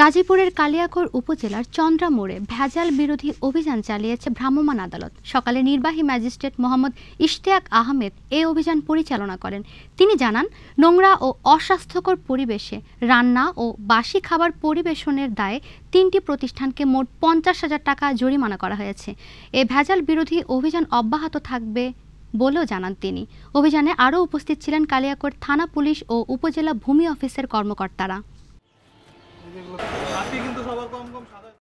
গাজীপুরের কালিয়াকোর উপজেলার চন্দ্রা মোড়ে ভেজাল বিরোধী অভিযান চালিয়েছে ভ্রাম্যমাণ আদালত সকালে নির্বাহী ম্যাজিস্ট্রেট মোহাম্মদ ইশতিয়াক আহমেদ এ অভিযান পরিচালনা করেন তিনি জানান নোংরা ও অস্বাস্থ্যকর পরিবেশে রান্না ও বাসি খাবার পরিবেশনের দায়ে তিনটি প্রতিষ্ঠানকে মোট পঞ্চাশ হাজার টাকা জরিমানা করা হয়েছে এ ভেজাল বিরোধী অভিযান অব্যাহত থাকবে বলেও জানান তিনি অভিযানে আরও উপস্থিত ছিলেন কালিয়াকোট থানা পুলিশ ও উপজেলা ভূমি অফিসের কর্মকর্তারা কিন্তু সবার কম কম সাদা